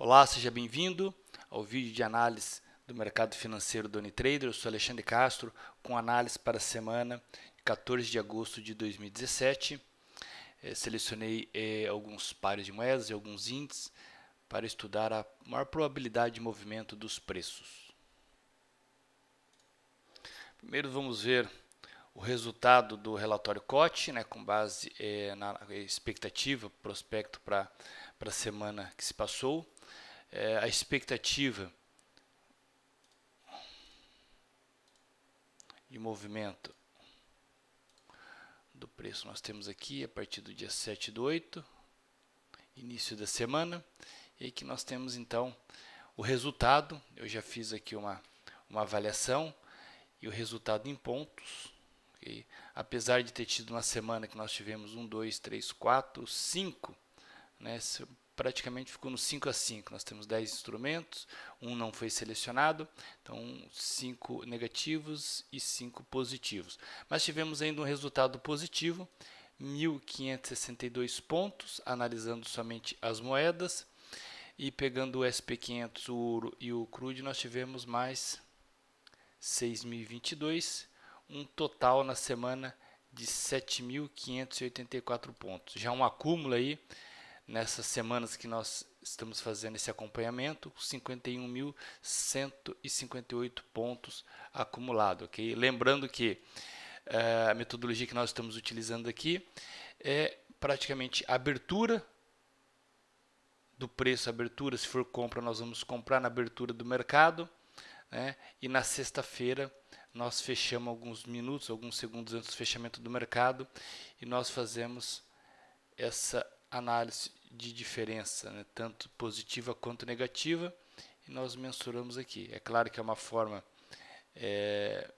Olá, seja bem-vindo ao vídeo de análise do mercado financeiro do Unitrader. Eu sou Alexandre Castro com análise para a semana 14 de agosto de 2017. É, eh, selecionei é, alguns pares de moedas e alguns índices para estudar a maior probabilidade de movimento dos preços. Primeiro vamos ver o resultado do relatório COT, né, com base é, na expectativa, prospecto para a semana que se passou é, a expectativa de movimento do preço nós temos aqui a partir do dia 7 do 8, início da semana, e que nós temos então o resultado, eu já fiz aqui uma, uma avaliação, e o resultado em pontos, okay? apesar de ter tido uma semana que nós tivemos 1, 2, 3, 4, 5, praticamente ficou no 5 a 5. Nós temos 10 instrumentos, um não foi selecionado, então 5 negativos e 5 positivos. Mas tivemos ainda um resultado positivo, 1.562 pontos, analisando somente as moedas. E pegando o SP500, o ouro e o crude, nós tivemos mais 6.022, um total na semana de 7.584 pontos. Já um acúmulo aí nessas semanas que nós estamos fazendo esse acompanhamento, 51.158 pontos acumulados, ok? Lembrando que uh, a metodologia que nós estamos utilizando aqui é praticamente abertura do preço, abertura, se for compra, nós vamos comprar na abertura do mercado, né? E na sexta-feira nós fechamos alguns minutos, alguns segundos antes do fechamento do mercado e nós fazemos essa análise de diferença, né, tanto positiva quanto negativa, e nós mensuramos aqui. É claro que é uma forma é,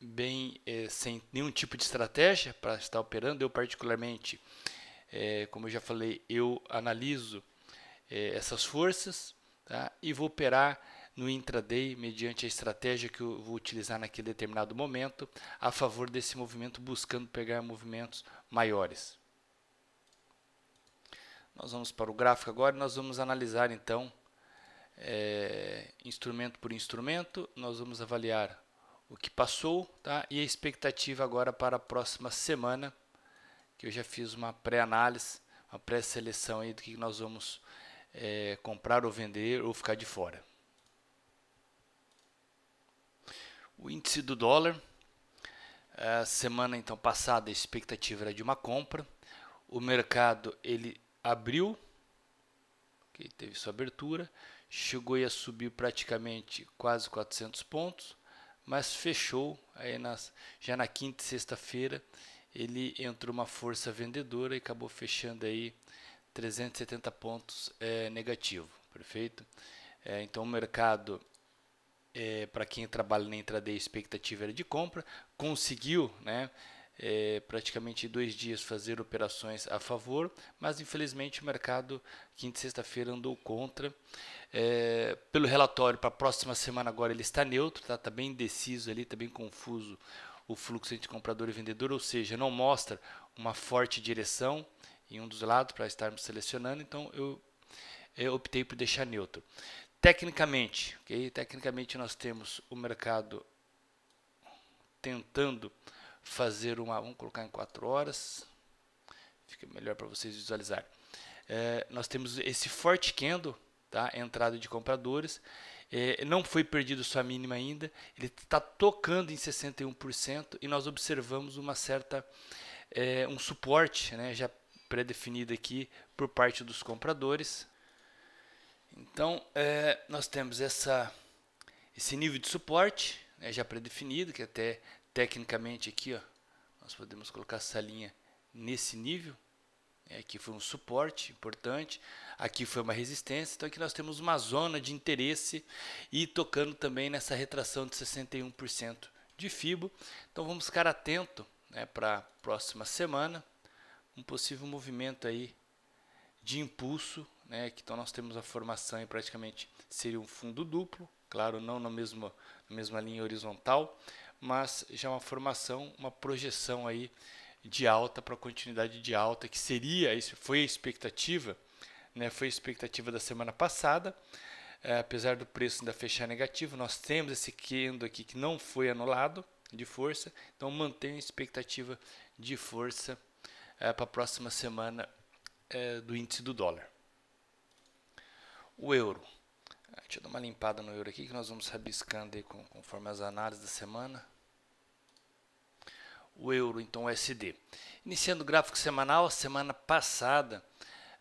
bem é, sem nenhum tipo de estratégia para estar operando. Eu, particularmente, é, como eu já falei, eu analiso é, essas forças tá, e vou operar no intraday mediante a estratégia que eu vou utilizar naquele determinado momento a favor desse movimento, buscando pegar movimentos maiores. Nós vamos para o gráfico agora e nós vamos analisar então é, instrumento por instrumento, nós vamos avaliar o que passou tá? e a expectativa agora para a próxima semana, que eu já fiz uma pré-análise, uma pré-seleção aí do que nós vamos é, comprar ou vender ou ficar de fora. O índice do dólar, a semana então passada a expectativa era de uma compra, o mercado ele abriu, que teve sua abertura, chegou a subir praticamente quase 400 pontos, mas fechou aí nas, já na quinta e sexta-feira ele entrou uma força vendedora e acabou fechando aí 370 pontos é, negativo, perfeito? É, então o mercado é, para quem trabalha na intraday expectativa era de compra, conseguiu, né? é, praticamente dois dias fazer operações a favor, mas infelizmente o mercado quinta e sexta-feira andou contra. É, pelo relatório para a próxima semana agora ele está neutro, está tá bem indeciso ali, está bem confuso o fluxo entre comprador e vendedor, ou seja, não mostra uma forte direção em um dos lados para estarmos selecionando, então eu, eu optei por deixar neutro. Tecnicamente, okay? tecnicamente nós temos o mercado tentando fazer uma. Vamos colocar em 4 horas. Fica melhor para vocês visualizar. É, nós temos esse forte candle, tá? entrada de compradores. É, não foi perdido sua mínima ainda. Ele está tocando em 61% e nós observamos uma certa. É, um suporte né? já pré-definido aqui por parte dos compradores. Então, é, nós temos essa, esse nível de suporte né, já pré-definido, que até Tecnicamente aqui, ó, nós podemos colocar essa linha nesse nível. Né, aqui foi um suporte importante, aqui foi uma resistência. Então aqui nós temos uma zona de interesse e tocando também nessa retração de 61% de FIBO. Então vamos ficar atento né, para a próxima semana, um possível movimento aí de impulso, né, que então nós temos a formação e praticamente seria um fundo duplo, claro, não na mesma, na mesma linha horizontal, mas já é uma formação, uma projeção aí de alta para continuidade de alta, que seria, isso foi a expectativa, né, foi a expectativa da semana passada, é, apesar do preço ainda fechar negativo, nós temos esse quendo aqui que não foi anulado de força, então mantém a expectativa de força é, para a próxima semana é, do índice do dólar. O euro. Deixa eu dar uma limpada no euro aqui, que nós vamos rabiscando aí conforme as análises da semana o euro, então o SD. Iniciando o gráfico semanal, a semana passada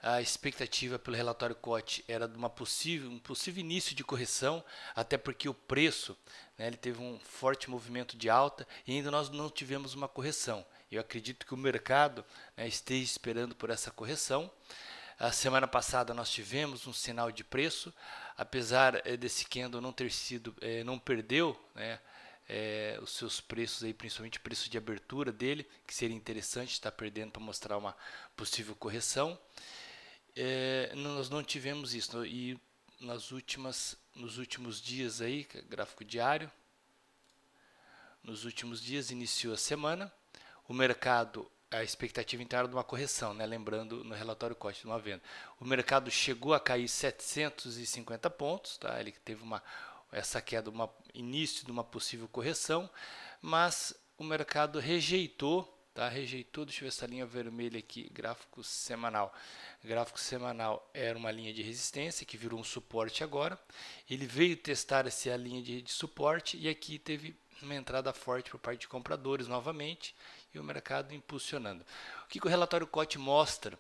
a expectativa pelo relatório COT era de uma possível, um possível início de correção, até porque o preço né, ele teve um forte movimento de alta e ainda nós não tivemos uma correção. Eu acredito que o mercado né, esteja esperando por essa correção. A semana passada nós tivemos um sinal de preço, apesar eh, desse candle não ter sido, eh, não perdeu né, é, os seus preços aí, principalmente o preço de abertura dele, que seria interessante estar perdendo para mostrar uma possível correção. É, nós não tivemos isso e nas últimas, nos últimos dias aí, é gráfico diário, nos últimos dias iniciou a semana, o mercado a expectativa interna de uma correção, né? lembrando no relatório corte de uma venda. O mercado chegou a cair 750 pontos, tá? ele teve uma essa queda, uma, início de uma possível correção, mas o mercado rejeitou, tá? Rejeitou, deixa eu ver essa linha vermelha aqui, gráfico semanal. Gráfico semanal era uma linha de resistência que virou um suporte agora. Ele veio testar essa linha de, de suporte e aqui teve uma entrada forte por parte de compradores novamente e o mercado impulsionando. O que, que o relatório COT mostra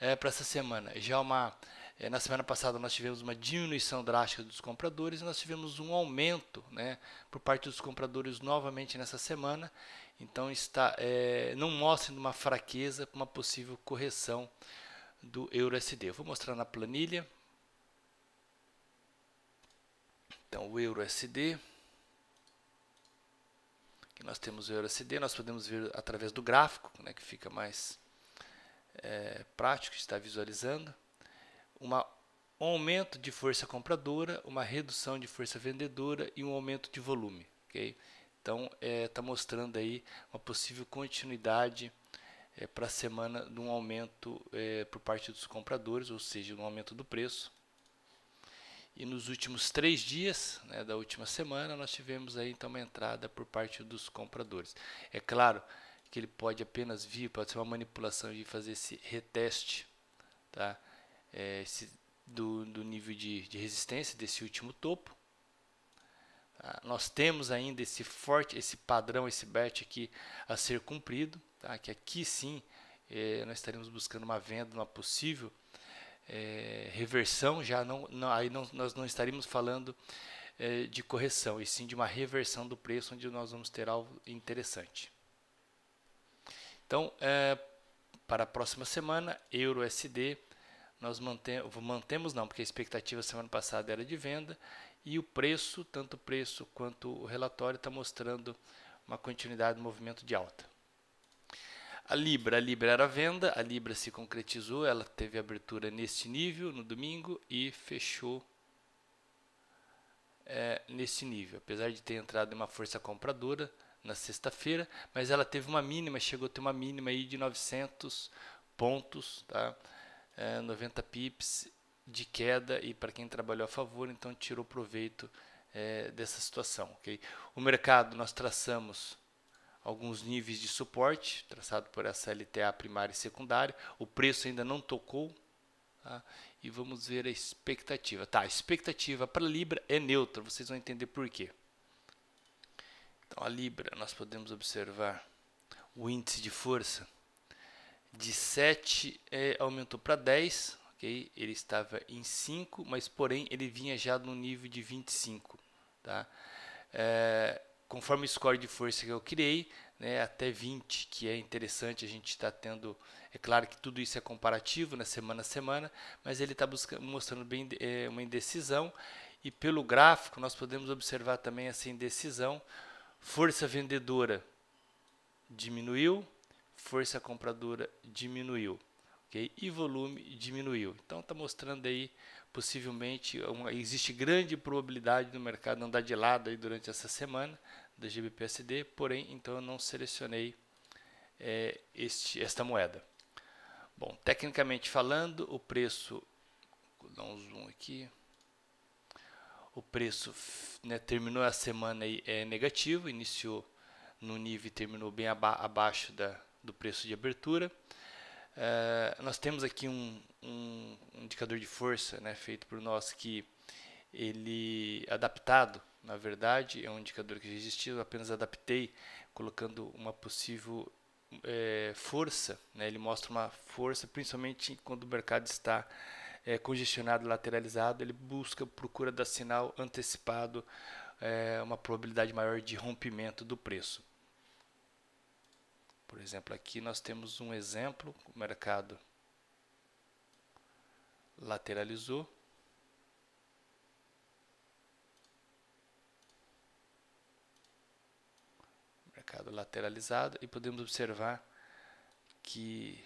é, eh, para essa semana? Já uma é, na semana passada nós tivemos uma diminuição drástica dos compradores, e nós tivemos um aumento né, por parte dos compradores novamente nessa semana. Então está é, não mostra uma fraqueza para uma possível correção do euro Eu vou mostrar na planilha. Então o euro USD Aqui nós temos o euro nós podemos ver através do gráfico, né, que fica mais é, prático, está visualizando um aumento de força compradora, uma redução de força vendedora e um aumento de volume. Okay? Então, está é, tá mostrando aí uma possível continuidade é, para a semana de um aumento é, por parte dos compradores, ou seja, um aumento do preço. E nos últimos três dias né, da última semana, nós tivemos aí então uma entrada por parte dos compradores. É claro que ele pode apenas vir, pode ser uma manipulação de fazer esse reteste, tá? é, do, do, nível de, de, resistência desse último topo. Ah, nós temos ainda esse forte, esse padrão, esse BET aqui a ser cumprido, tá? que aqui sim é, nós estaremos buscando uma venda, uma possível é, reversão, já não, não aí não, nós não estaríamos falando é, de correção, e sim de uma reversão do preço, onde nós vamos ter algo interessante. Então, é, para a próxima semana, Euro usd nós mantemos, mantemos não, porque a expectativa semana passada era de venda, e o preço, tanto o preço quanto o relatório, está mostrando uma continuidade do movimento de alta. A Libra, a Libra era venda, a Libra se concretizou, ela teve abertura neste nível no domingo e fechou é, neste nível, apesar de ter entrado em uma força compradora na sexta-feira, mas ela teve uma mínima, chegou a ter uma mínima aí de 900 pontos, tá? é, 90 pips de queda e para quem trabalhou a favor, então tirou proveito é, dessa situação. Okay? O mercado, nós traçamos alguns níveis de suporte, traçado por essa LTA primária e secundária. O preço ainda não tocou. Tá? E vamos ver a expectativa. Tá, a expectativa para Libra é neutra, vocês vão entender por quê. Então, a Libra, nós podemos observar o índice de força de 7 é, aumentou para 10, ok? Ele estava em 5, mas porém ele vinha já no nível de 25, tá? É, conforme o score de força que eu criei, né, até 20, que é interessante a gente está tendo. É claro que tudo isso é comparativo, na né, semana a semana, mas ele está mostrando bem é, uma indecisão e pelo gráfico nós podemos observar também essa indecisão. Força vendedora diminuiu, força compradora diminuiu. Okay? E volume diminuiu. Então está mostrando aí possivelmente uma, existe grande probabilidade do mercado andar de lado aí durante essa semana da GBPSD, porém então eu não selecionei é, este, esta moeda. Bom, tecnicamente falando, o preço, vou dar um zoom aqui, o preço né, terminou a semana aí, é negativo, iniciou no nível e terminou bem aba abaixo da, do preço de abertura. Eh, nós temos aqui um, um, indicador de força né, feito por nós que ele adaptado, na verdade, é um indicador que já existia, eu apenas adaptei colocando uma possível é, força. Né, ele mostra uma força, principalmente quando o mercado está é, congestionado, lateralizado, ele busca, procura dar sinal antecipado, é, uma probabilidade maior de rompimento do preço. Por exemplo, aqui nós temos um exemplo, o mercado lateralizou. Mercado lateralizado e podemos observar que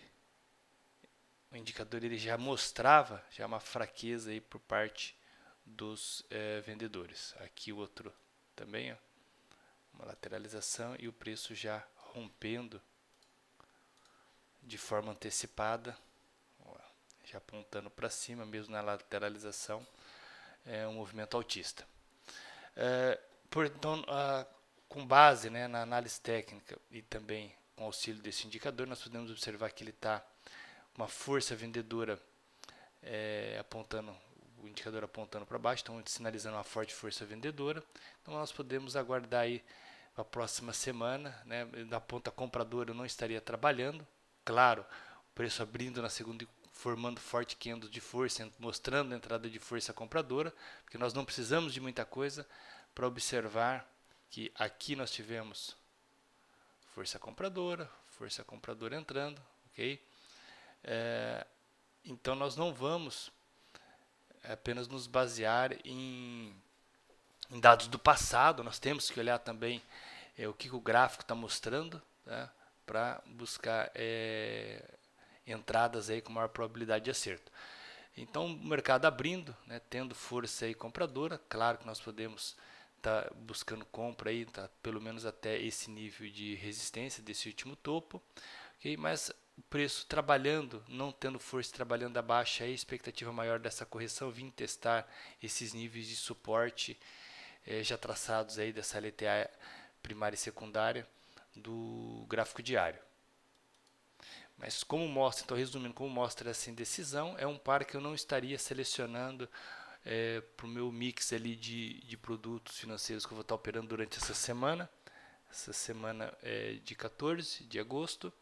o indicador ele já mostrava já é uma fraqueza aí por parte dos eh, vendedores. Aqui outro também, ó, uma lateralização e o preço já rompendo de forma antecipada, já apontando para cima, mesmo na lateralização, é um movimento autista. É, por, então, a, com base né, na análise técnica e também com auxílio desse indicador, nós podemos observar que ele está uma força vendedora é, apontando o indicador apontando para baixo, então sinalizando uma forte força vendedora. Então nós podemos aguardar aí a próxima semana, né? Na ponta compradora eu não estaria trabalhando, claro, o preço abrindo na segunda formando forte candle de força, mostrando a entrada de força compradora, porque nós não precisamos de muita coisa para observar que aqui nós tivemos força compradora, força compradora entrando, ok? É, então nós não vamos é, apenas nos basear em, em, dados do passado, nós temos que olhar também é, o que o gráfico está mostrando, tá? para buscar é, entradas aí com maior probabilidade de acerto. Então, o mercado abrindo, né, tendo força aí compradora, claro que nós podemos estar tá buscando compra aí, tá, pelo menos até esse nível de resistência desse último topo, okay? mas o preço trabalhando, não tendo força trabalhando abaixo, a expectativa maior dessa correção, vim testar esses níveis de suporte eh, já traçados aí dessa LTA primária e secundária do gráfico diário. Mas como mostra, então resumindo, como mostra essa indecisão, é um par que eu não estaria selecionando é, para o meu mix ali de, de produtos financeiros que eu vou estar operando durante essa semana, essa semana é, de 14 de agosto,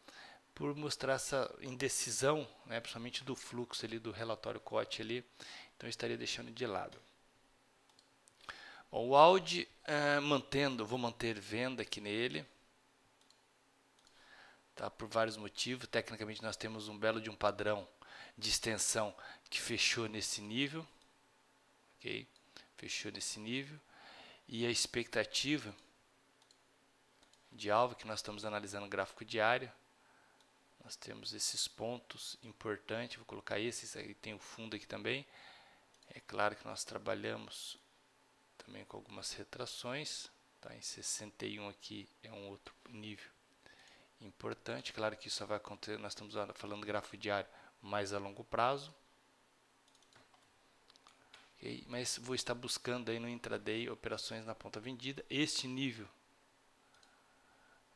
por mostrar essa indecisão, né, principalmente do fluxo ali do relatório COT ali, então eu estaria deixando de lado. Bom, o Audi, é, mantendo, vou manter venda aqui nele, tá? por vários motivos. Tecnicamente, nós temos um belo de um padrão de extensão que fechou nesse nível, ok? Fechou nesse nível e a expectativa de alvo que nós estamos analisando gráfico diário. Nós temos esses pontos importantes, vou colocar esses, aí tem o fundo aqui também. É claro que nós trabalhamos também com algumas retrações, tá? Em 61 aqui é um outro nível importante. Claro que isso só vai acontecer, nós estamos falando gráfico diário mais a longo prazo. Okay? Mas vou estar buscando aí no intraday operações na ponta vendida. Este nível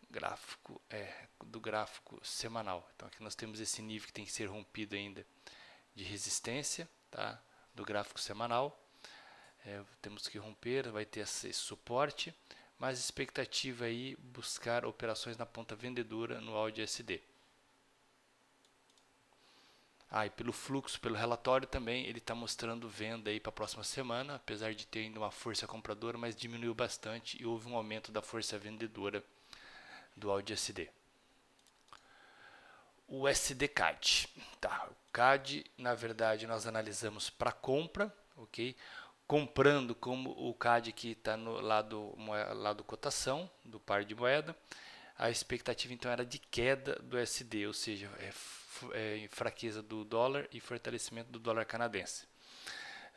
gráfico é do gráfico semanal. Então aqui nós temos esse nível que tem que ser rompido ainda de resistência, tá? Do gráfico semanal. É, temos que romper, vai ter esse suporte, mas expectativa aí buscar operações na ponta vendedora no Audi SD. Ah, e pelo fluxo, pelo relatório também, ele está mostrando venda aí para a próxima semana, apesar de ter ainda uma força compradora, mas diminuiu bastante e houve um aumento da força vendedora do Audi SD. O SD CAD, tá? O CAD, na verdade, nós analisamos para compra, ok? comprando como o CAD que está no lado, lado cotação do par de moeda. A expectativa então era de queda do SD, ou seja, é, é, fraqueza do dólar e fortalecimento do dólar canadense.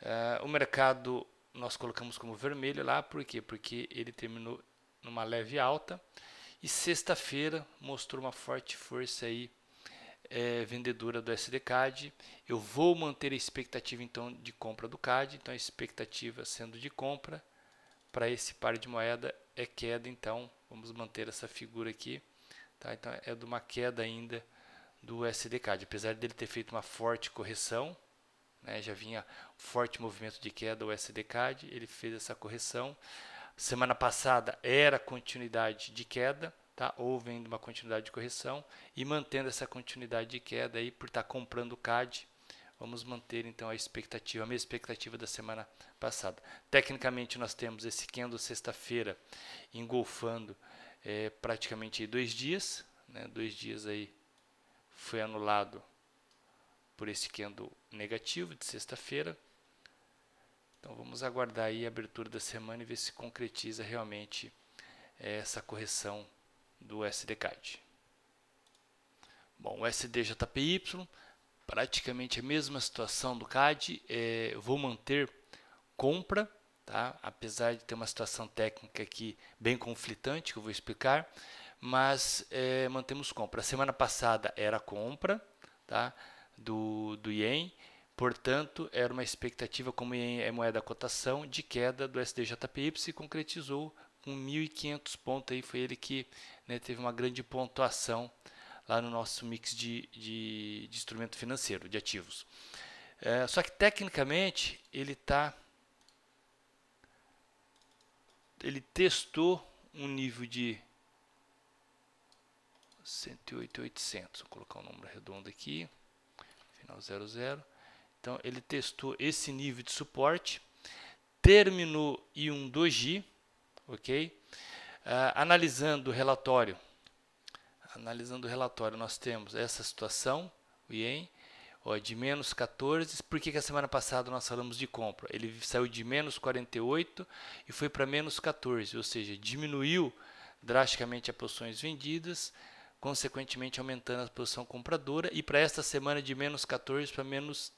Uh, o mercado nós colocamos como vermelho lá, por quê? Porque ele terminou numa leve alta e sexta-feira mostrou uma forte força aí é, vendedora do CAD. Eu vou manter a expectativa então de compra do CAD, então a expectativa sendo de compra para esse par de moeda é queda, então vamos manter essa figura aqui, tá? Então é de uma queda ainda do SD CAD. apesar dele ter feito uma forte correção, né? Já vinha forte movimento de queda o SD CAD. ele fez essa correção. Semana passada era continuidade de queda, tá? ou vendo uma continuidade de correção e mantendo essa continuidade de queda aí por estar tá comprando o CAD. Vamos manter então a expectativa, a minha expectativa da semana passada. Tecnicamente nós temos esse candle sexta-feira engolfando é, praticamente dois dias, né? dois dias aí foi anulado por esse candle negativo de sexta-feira. Então vamos aguardar aí a abertura da semana e ver se concretiza realmente é, essa correção do Card. Bom, o SDJPY, tá praticamente a mesma situação do CAD, é, vou manter compra, tá? apesar de ter uma situação técnica aqui bem conflitante, que eu vou explicar, mas é, mantemos compra. A semana passada era compra tá? do, do Yen, portanto, era uma expectativa, como Yen é moeda cotação, de queda do SDJPY, se concretizou com 1.500 pontos, aí foi ele que né, teve uma grande pontuação lá no nosso mix de, de, de instrumento financeiro, de ativos. É, só que tecnicamente ele está ele testou um nível de 108,800. Vou colocar um número redondo aqui, final 00. Então ele testou esse nível de suporte, terminou em 1 2G, ok? Uh, analisando o relatório, analisando o relatório, nós temos essa situação, o IEM, de menos 14. Por que, que a semana passada nós falamos de compra? Ele saiu de menos 48 e foi para menos 14, ou seja, diminuiu drasticamente as posições vendidas, consequentemente aumentando a posição compradora, e para esta semana de menos 14 para menos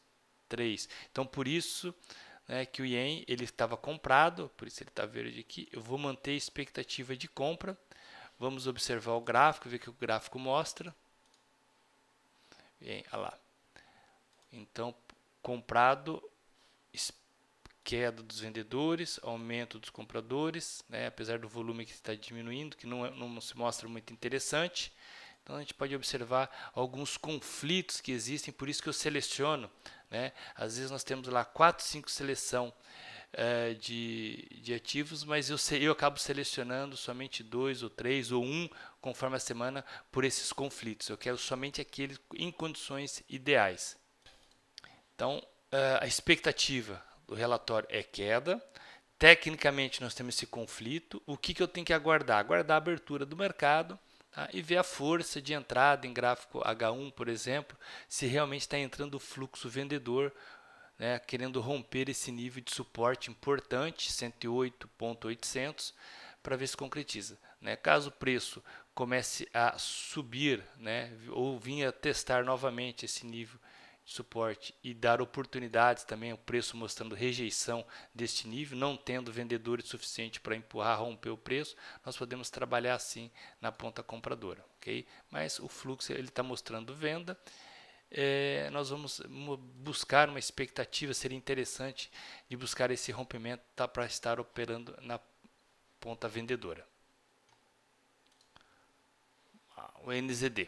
3. Então, por isso, né, que o yen ele estava comprado, por isso ele está verde aqui. Eu vou manter expectativa de compra. Vamos observar o gráfico, ver o que o gráfico mostra. Bem, olha lá. Então, comprado, queda dos vendedores, aumento dos compradores, né, apesar do volume que está diminuindo, que não, é, não se mostra muito interessante. Então, a gente pode observar alguns conflitos que existem, por isso que eu seleciono né? Às vezes nós temos lá quatro, cinco seleção é, de, de ativos, mas eu, eu acabo selecionando somente dois ou três ou um, conforme a semana, por esses conflitos. Eu quero somente aqueles em condições ideais. Então, eh, a expectativa do relatório é queda. Tecnicamente, nós temos esse conflito. O que, que eu tenho que aguardar? Aguardar a abertura do mercado Tá? E ver a força de entrada em gráfico H1, por exemplo, se realmente está entrando o fluxo vendedor, né, querendo romper esse nível de suporte importante, 108.800, para ver se concretiza. Né? Caso o preço comece a subir né, ou vinha testar novamente esse nível suporte e dar oportunidades também, o preço mostrando rejeição deste nível, não tendo vendedores suficiente para empurrar, romper o preço, nós podemos trabalhar assim na ponta compradora, ok? Mas o fluxo ele está mostrando venda, é, nós vamos buscar uma expectativa, seria interessante de buscar esse rompimento tá, para estar operando na ponta vendedora. Ah, o NZD.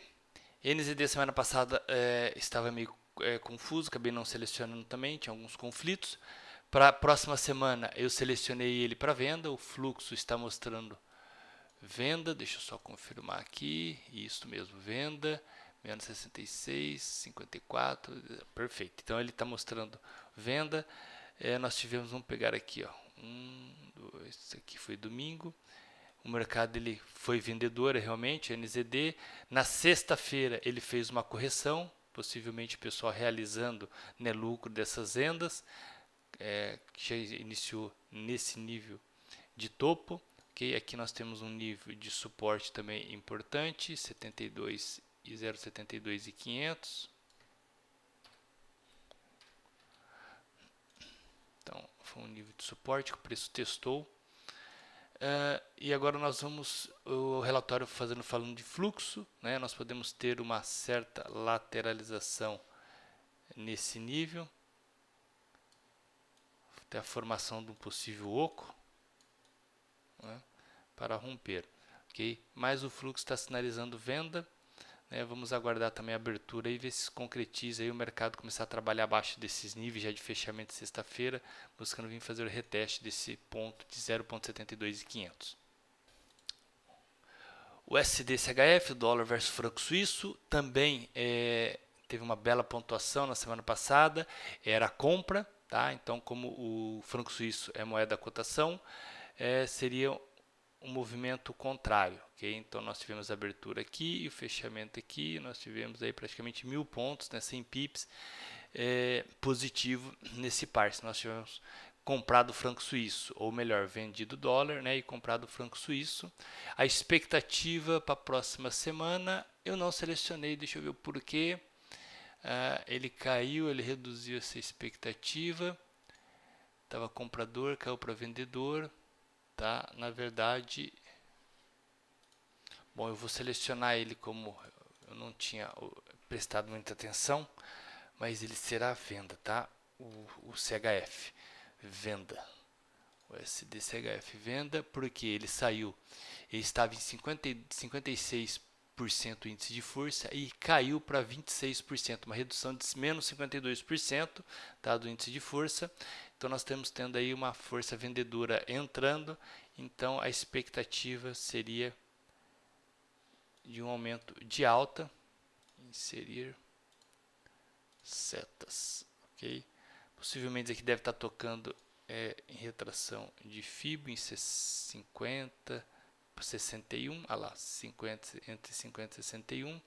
NZD semana passada é, estava meio é, confuso, acabei não selecionando também, tinha alguns conflitos. Para a próxima semana eu selecionei ele para venda, o fluxo está mostrando venda, deixa eu só confirmar aqui, isso mesmo, venda, menos 66, 54, perfeito. Então ele está mostrando venda, é, nós tivemos, vamos pegar aqui, ó, um, dois, aqui foi domingo, o mercado ele foi vendedor realmente, NZD, na sexta-feira ele fez uma correção, possivelmente o pessoal realizando né, lucro dessas vendas, é, que já iniciou nesse nível de topo. Okay? Aqui nós temos um nível de suporte também importante, 72 e 0,72 e 500. Então, foi um nível de suporte que o preço testou Uh, e agora nós vamos o relatório fazendo falando de fluxo, né? Nós podemos ter uma certa lateralização nesse nível, até a formação de um possível oco né? para romper, ok? Mas o fluxo está sinalizando venda né? Vamos aguardar também a abertura e ver se concretiza aí o mercado começar a trabalhar abaixo desses níveis já de fechamento sexta-feira, buscando vir fazer o reteste desse ponto de 0,72500. O SDCHF, dólar versus franco suíço, também é, teve uma bela pontuação na semana passada, era compra, tá? Então, como o franco suíço é moeda cotação, é, seria um movimento contrário, ok? Então nós tivemos a abertura aqui e o fechamento aqui, nós tivemos aí praticamente mil pontos, né, 100 pips é, positivo nesse par. Se nós tivemos comprado franco suíço, ou melhor, vendido dólar, né, e comprado franco suíço, a expectativa para a próxima semana eu não selecionei, deixa eu ver o porquê. Ah, ele caiu, ele reduziu essa expectativa. Estava comprador, caiu para vendedor tá? Na verdade, bom, eu vou selecionar ele como eu não tinha prestado muita atenção, mas ele será venda, tá? O, o CHF venda. O SDCHF venda, porque ele saiu, ele estava em 50, 56% o índice de força e caiu para 26%, uma redução de menos 52% tá, do índice de força. Então nós estamos tendo aí uma força vendedora entrando, então a expectativa seria de um aumento de alta, inserir setas, ok? Possivelmente aqui deve estar tocando é, em retração de fibo em 50 para 61, ah lá, 50, entre 50 e 61.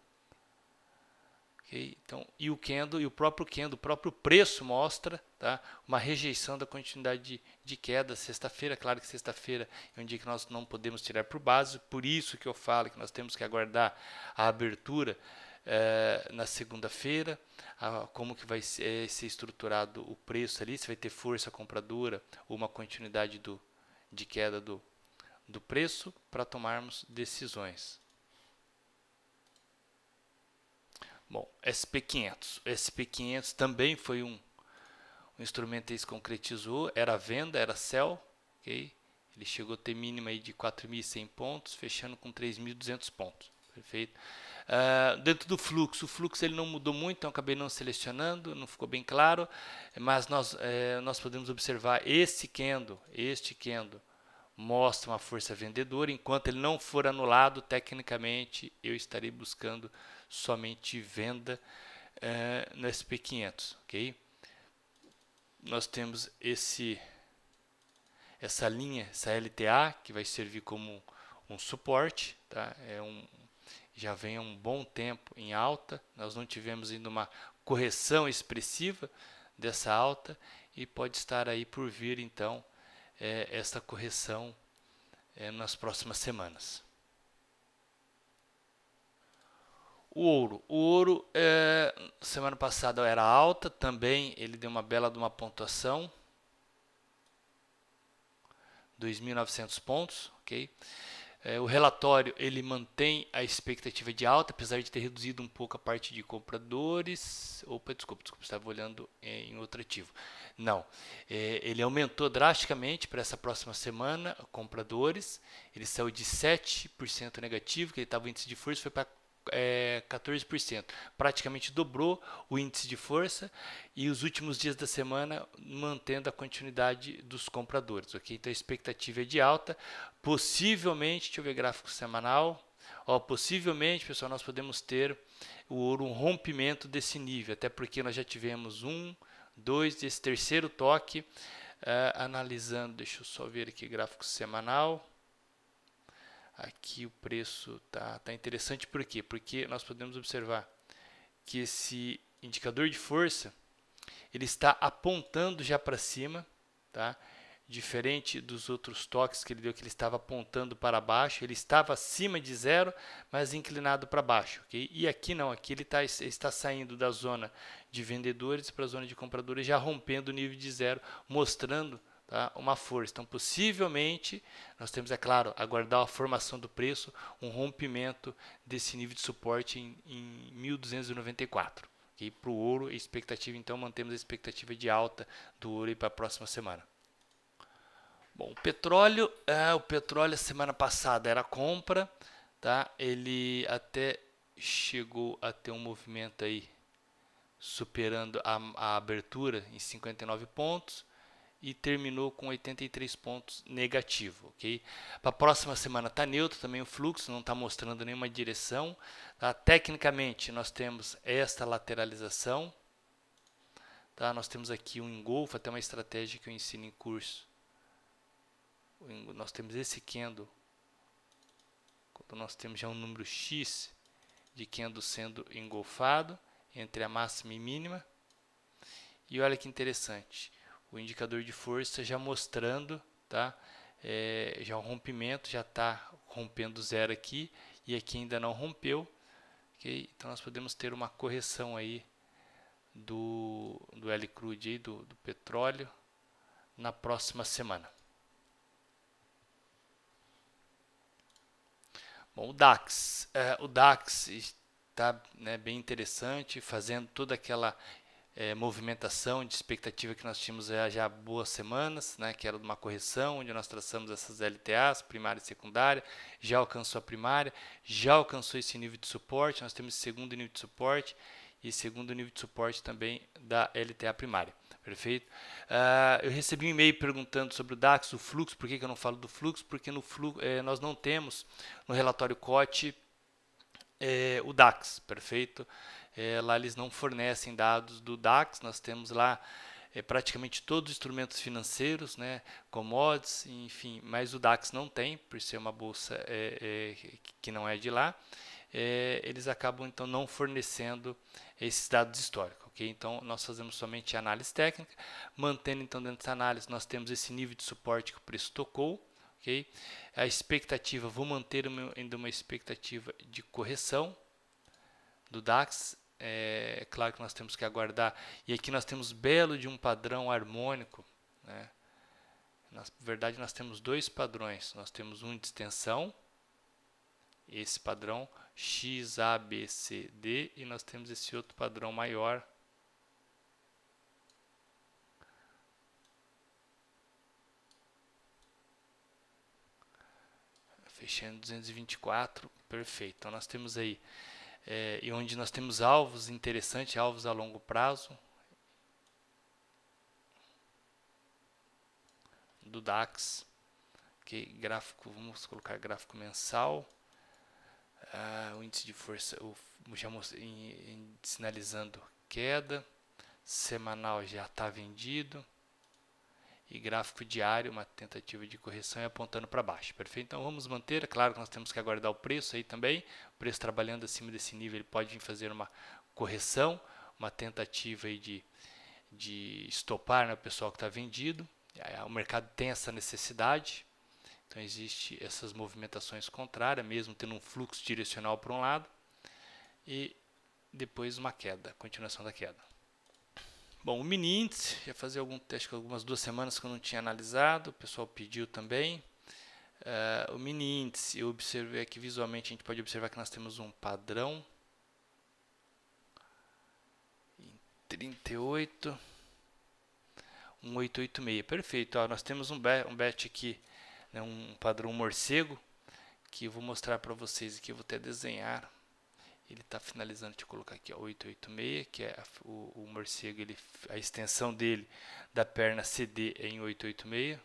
Okay? Então, e o Kendo, e o próprio Kendo, o próprio preço mostra tá? uma rejeição da continuidade de, de queda. Sexta-feira, claro que sexta-feira é um dia que nós não podemos tirar por base, por isso que eu falo que nós temos que aguardar a abertura é, na segunda-feira, como que vai ser, é, eh, ser, estruturado o preço ali, se vai ter força compradora ou uma continuidade do, de queda do, do preço para tomarmos decisões. Bom, SP500. SP500 também foi um, um instrumento que se concretizou, era venda, era sell, Ele chegou a ter mínima aí de 4.100 pontos, fechando com 3.200 pontos, perfeito? Uh, dentro do fluxo, o fluxo ele não mudou muito, então acabei não selecionando, não ficou bem claro, mas nós, é, nós podemos observar esse candle, este candle, mostra uma força vendedora, enquanto ele não for anulado, tecnicamente eu estarei buscando somente venda é, no SP500, ok? Nós temos esse, essa linha, essa LTA, que vai servir como um suporte, tá? É um, já vem há um bom tempo em alta, nós não tivemos ainda uma correção expressiva dessa alta e pode estar aí por vir então é, esta correção é, nas próximas semanas. O ouro. O ouro, é, semana passada era alta, também ele deu uma bela de uma pontuação. 2.900 pontos, ok? É, o relatório, ele mantém a expectativa de alta, apesar de ter reduzido um pouco a parte de compradores. Opa, desculpa, desculpa, estava olhando em outro ativo. Não, é, ele aumentou drasticamente para essa próxima semana, compradores. Ele saiu de 7% negativo, que ele estava índice de força, foi para é, 14%. Praticamente dobrou o índice de força e os últimos dias da semana mantendo a continuidade dos compradores. Okay? Então a expectativa é de alta. Possivelmente, deixa eu ver gráfico semanal. Ó, possivelmente, pessoal, nós podemos ter o ouro um rompimento desse nível, até porque nós já tivemos um, dois, esse terceiro toque. Uh, analisando, deixa eu só ver aqui gráfico semanal. Aqui o preço tá, tá interessante por quê? Porque nós podemos observar que esse indicador de força ele está apontando já para cima, tá? Diferente dos outros toques que ele deu, que ele estava apontando para baixo, ele estava acima de zero, mas inclinado para baixo. Okay? E aqui não, aqui ele está está saindo da zona de vendedores para a zona de compradores, já rompendo o nível de zero, mostrando tá? uma força. Então, possivelmente, nós temos, é claro, aguardar a formação do preço, um rompimento desse nível de suporte em, em 1294. Okay? Para o ouro, expectativa, então, mantemos a expectativa de alta do ouro para a próxima semana. Bom, o petróleo, é, o petróleo semana passada era compra, tá? Ele até chegou a ter um movimento aí superando a, a abertura em 59 pontos, e terminou com 83 pontos negativo, ok? Para a próxima semana está neutro também o fluxo, não está mostrando nenhuma direção. Tá? Tecnicamente nós temos esta lateralização, tá? Nós temos aqui um engolfo, até uma estratégia que eu ensino em curso. Nós temos esse candle, quando nós temos já um número x de candle sendo engolfado entre a máxima e mínima. E olha que interessante o indicador de força já mostrando, tá? É, já o rompimento já está rompendo zero aqui e aqui ainda não rompeu. Okay? Então nós podemos ter uma correção aí do, do L crude aí, do, do petróleo na próxima semana. Bom, o DAX, é, o DAX está né, bem interessante, fazendo toda aquela é, movimentação de expectativa que nós tínhamos já, já há boas semanas, né, que era de uma correção, onde nós traçamos essas LTAs, primária e secundária, já alcançou a primária, já alcançou esse nível de suporte, nós temos segundo nível de suporte e segundo nível de suporte também da LTA primária. Perfeito? Uh, eu recebi um e-mail perguntando sobre o DAX, o fluxo, por que, que eu não falo do fluxo? Porque no fluxo, é, nós não temos no relatório COT é, o DAX, perfeito? É, lá eles não fornecem dados do DAX, nós temos lá é, praticamente todos os instrumentos financeiros, né, commodities, enfim, mas o DAX não tem, por ser uma bolsa é, é que não é de lá. É, eles acabam então não fornecendo esses dados históricos. Okay? Então nós fazemos somente análise técnica, mantendo então dentro dessa análise nós temos esse nível de suporte que o preço tocou, Okay? A expectativa, vou manter uma, ainda uma expectativa de correção do DAX é claro que nós temos que aguardar. E aqui nós temos belo de um padrão harmônico. Né? Na verdade, nós temos dois padrões. Nós temos um de extensão, esse padrão X, A, B, C, D, e nós temos esse outro padrão maior. Fechando 224, perfeito. Então, nós temos aí é, e onde nós temos alvos interessantes, alvos a longo prazo, do DAX, que gráfico, vamos colocar gráfico mensal, ah, o índice de força, o, já mostrei, em, em, sinalizando queda, semanal já está vendido, e gráfico diário, uma tentativa de correção e apontando para baixo, perfeito? Então vamos manter, é claro que nós temos que aguardar o preço aí também, o preço trabalhando acima desse nível, ele pode fazer uma correção, uma tentativa aí de, de estopar né, o pessoal que está vendido, é, o mercado tem essa necessidade, então existe essas movimentações contrárias, mesmo tendo um fluxo direcional para um lado, e depois uma queda, continuação da queda. Bom, o mini índice, já fazia algum teste com algumas duas semanas que eu não tinha analisado, o pessoal pediu também. Uh, o mini índice, eu observei aqui visualmente, a gente pode observar que nós temos um padrão em 38, 1886, perfeito. Ó, nós temos um, bet, um bet aqui, né, um padrão morcego, que eu vou mostrar para vocês aqui, eu vou até desenhar ele está finalizando, deixa eu colocar aqui, ó, 886, que é a, o, o, morcego, ele, a extensão dele da perna CD é em 886.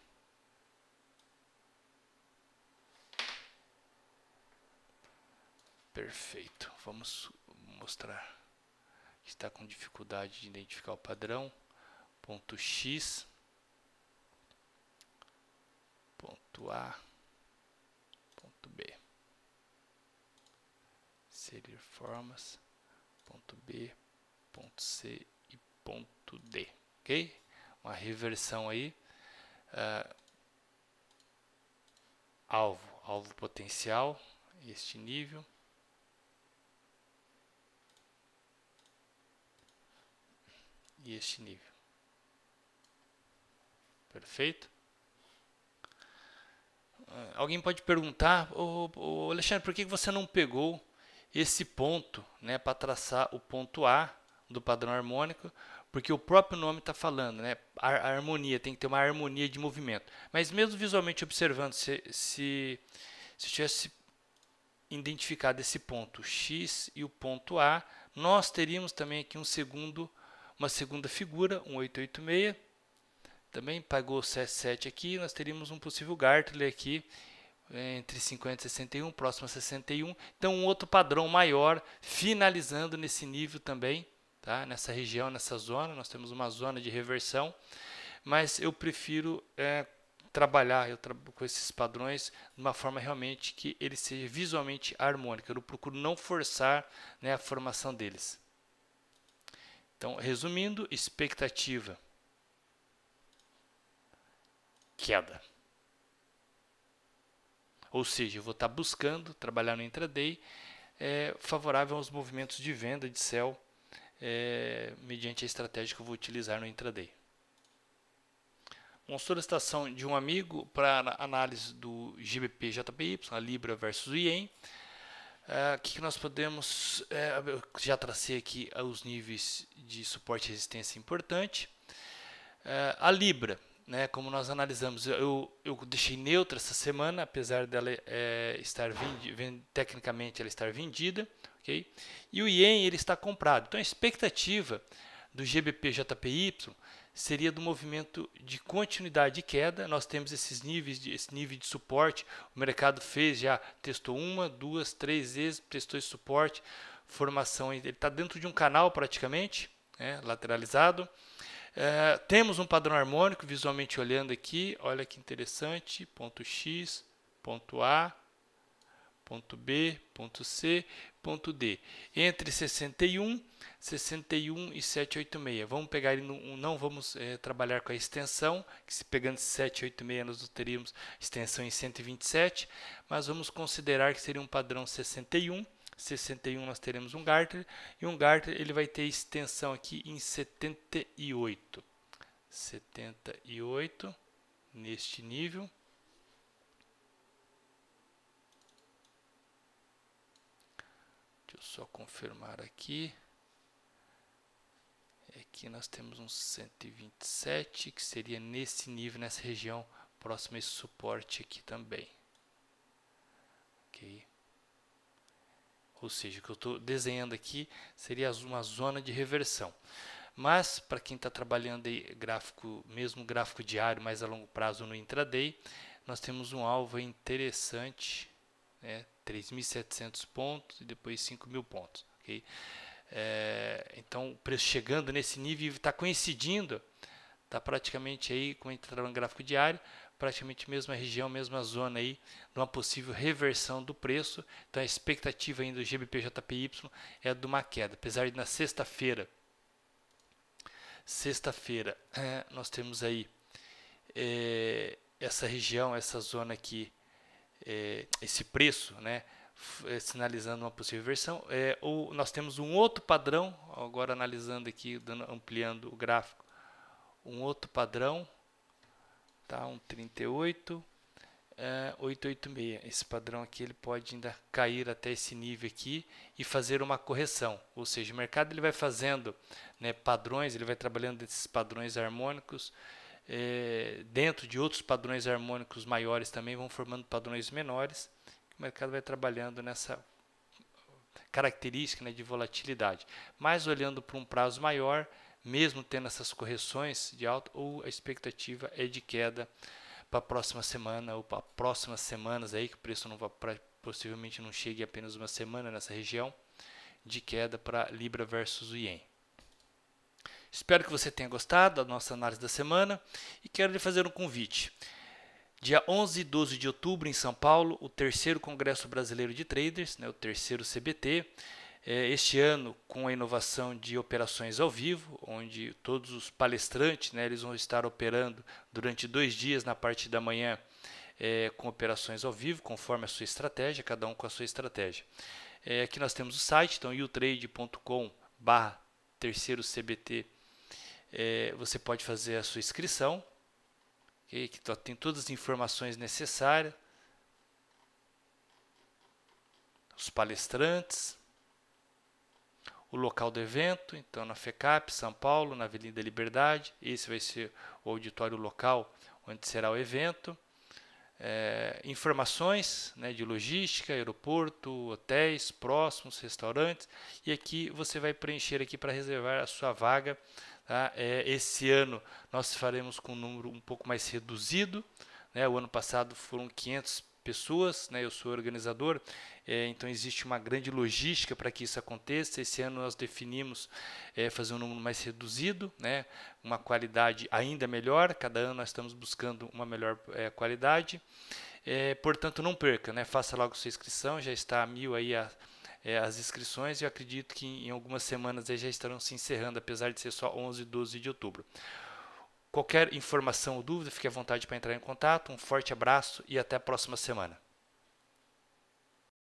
Perfeito, vamos mostrar que está com dificuldade de identificar o padrão. Ponto X, ponto A, ponto B inserir formas, ponto B, ponto C e ponto D, ok? Uma reversão aí, uh, alvo, alvo potencial, este nível, e este nível. Perfeito? Alguém pode perguntar, o oh, oh, Alexandre, por que você não pegou esse ponto né, para traçar o ponto A do padrão harmônico, porque o próprio nome está falando, né? A, harmonia tem que ter uma harmonia de movimento. Mas mesmo visualmente observando, se, se, se tivesse identificado esse ponto X e o ponto A, nós teríamos também aqui um segundo, uma segunda figura, um 886, também pagou 77 aqui, nós teríamos um possível Gartley aqui entre 50 e 61, próximo a 61. Então, um outro padrão maior, finalizando nesse nível também, tá? nessa região, nessa zona. Nós temos uma zona de reversão, mas eu prefiro é, trabalhar eu tra com esses padrões de uma forma realmente que ele seja visualmente harmônico. Eu procuro não forçar né, a formação deles. Então, resumindo, expectativa. Queda. Ou seja, eu vou estar buscando trabalhar no intraday é, favorável aos movimentos de venda de sell é, mediante a estratégia que eu vou utilizar no intraday. Uma solicitação de um amigo para análise do GBP-JPY, a Libra versus é, o Yen. Uh, que, que nós podemos. É, já tracei aqui os níveis de suporte e resistência importante. Uh, a Libra né, como nós analisamos, eu, eu deixei neutra essa semana, apesar dela é, estar vendida, tecnicamente ela estar vendida, ok? E o ien ele está comprado. Então a expectativa do GBP/JPY seria do movimento de continuidade de queda. Nós temos esses níveis, de, esse nível de suporte. O mercado fez já testou uma, duas, três vezes, testou esse suporte, formação. Ele está dentro de um canal praticamente, né, lateralizado é, temos um padrão harmônico, visualmente olhando aqui, olha que interessante, ponto X, ponto A, ponto B, ponto C, ponto D. Entre 61, 61 e 786. Vamos pegar ele, no, não vamos é, trabalhar com a extensão, que se pegando 786 nós teríamos extensão em 127, mas vamos considerar que seria um padrão 61, 61 nós teremos um garter e um garter ele vai ter extensão aqui em 78. 78 neste nível. Deixa eu só confirmar aqui. Aqui é nós temos um 127 que seria nesse nível, nessa região próxima a esse suporte aqui também. OK. Ou seja, o que eu estou desenhando aqui seria uma zona de reversão. Mas, para quem está trabalhando aí gráfico, mesmo gráfico diário, mais a longo prazo no intraday, nós temos um alvo interessante, né? 3.700 pontos e depois 5.000 pontos. Okay? É, então, o preço chegando nesse nível está coincidindo, está praticamente aí, como a gente está trabalhando gráfico diário, praticamente mesma região, mesma zona aí, numa possível reversão do preço. Então a expectativa ainda do GBPJPY é de uma queda, apesar de na sexta-feira, sexta-feira é, nós temos aí é, essa região, essa zona aqui, é, esse preço, né? É, sinalizando uma possível versão. É, ou nós temos um outro padrão, agora analisando aqui, dando, ampliando o gráfico, um outro padrão tá? Um 38, é, 886. Esse padrão aqui ele pode ainda cair até esse nível aqui e fazer uma correção. Ou seja, o mercado ele vai fazendo né, padrões, ele vai trabalhando desses padrões harmônicos. É, dentro de outros padrões harmônicos maiores também vão formando padrões menores. O mercado vai trabalhando nessa característica né, de volatilidade. Mas olhando para um prazo maior, mesmo tendo essas correções de alta, ou a expectativa é de queda para a próxima semana ou para próximas semanas aí que o preço não vai, possivelmente não chegue apenas uma semana nessa região de queda para libra versus ien. Espero que você tenha gostado da nossa análise da semana e quero lhe fazer um convite. Dia 11 e 12 de outubro em São Paulo, o terceiro Congresso Brasileiro de Traders, né, o terceiro CBT, é, este ano com a inovação de operações ao vivo, onde todos os palestrantes né, eles vão estar operando durante dois dias na parte da manhã é, com operações ao vivo, conforme a sua estratégia, cada um com a sua estratégia. É, aqui nós temos o site, então utrade.com terceiro CBT, é, você pode fazer a sua inscrição, okay, que tá, tem todas as informações necessárias, os palestrantes, o local do evento, então na FECAP, São Paulo, na Avenida Liberdade. Esse vai ser o auditório local onde será o evento. É, informações né, de logística, aeroporto, hotéis próximos, restaurantes. E aqui você vai preencher aqui para reservar a sua vaga. Tá? É, esse ano nós faremos com um número um pouco mais reduzido. Né? O ano passado foram 500 pessoas, né? eu sou organizador, é, então existe uma grande logística para que isso aconteça. Esse ano nós definimos é, fazer um número mais reduzido, né? uma qualidade ainda melhor, cada ano nós estamos buscando uma melhor é, qualidade. É, portanto, não perca, né? faça logo sua inscrição, já está a mil aí a é, as inscrições e eu acredito que em algumas semanas já estarão se encerrando, apesar de ser só 11 e 12 de outubro. Qualquer informação ou dúvida, fique à vontade para entrar em contato. Um forte abraço e até a próxima semana.